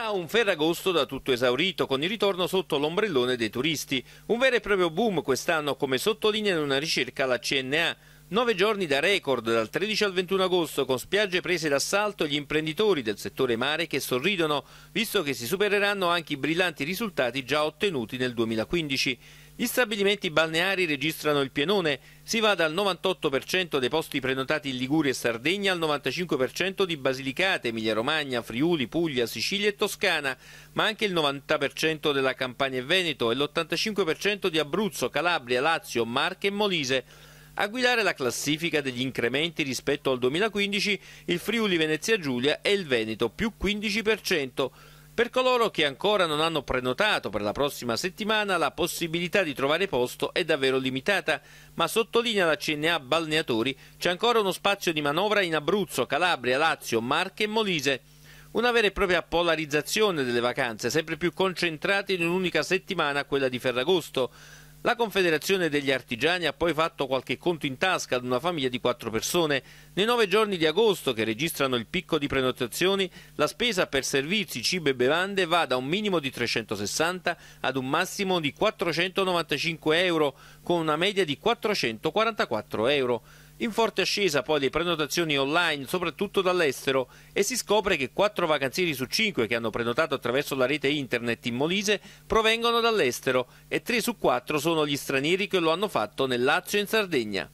Sarà un Ferragosto da tutto esaurito, con il ritorno sotto l'ombrellone dei turisti. Un vero e proprio boom quest'anno, come sottolinea in una ricerca la CNA. Nove giorni da record, dal 13 al 21 agosto, con spiagge prese d'assalto gli imprenditori del settore mare che sorridono, visto che si supereranno anche i brillanti risultati già ottenuti nel 2015. Gli stabilimenti balneari registrano il pienone, si va dal 98% dei posti prenotati in Liguria e Sardegna al 95% di Basilicata, Emilia-Romagna, Friuli, Puglia, Sicilia e Toscana, ma anche il 90% della Campania e Veneto e l'85% di Abruzzo, Calabria, Lazio, Marche e Molise. A guidare la classifica degli incrementi rispetto al 2015 il Friuli Venezia Giulia e il Veneto più 15% per coloro che ancora non hanno prenotato per la prossima settimana la possibilità di trovare posto è davvero limitata, ma sottolinea la CNA Balneatori c'è ancora uno spazio di manovra in Abruzzo, Calabria, Lazio, Marche e Molise. Una vera e propria polarizzazione delle vacanze, sempre più concentrate in un'unica settimana, quella di Ferragosto. La Confederazione degli Artigiani ha poi fatto qualche conto in tasca ad una famiglia di quattro persone. Nei nove giorni di agosto, che registrano il picco di prenotazioni, la spesa per servizi, cibo e bevande va da un minimo di 360 ad un massimo di 495 euro, con una media di 444 euro. In forte ascesa poi le prenotazioni online, soprattutto dall'estero, e si scopre che 4 vacanzieri su 5 che hanno prenotato attraverso la rete internet in Molise provengono dall'estero e 3 su 4 sono gli stranieri che lo hanno fatto nel Lazio e in Sardegna.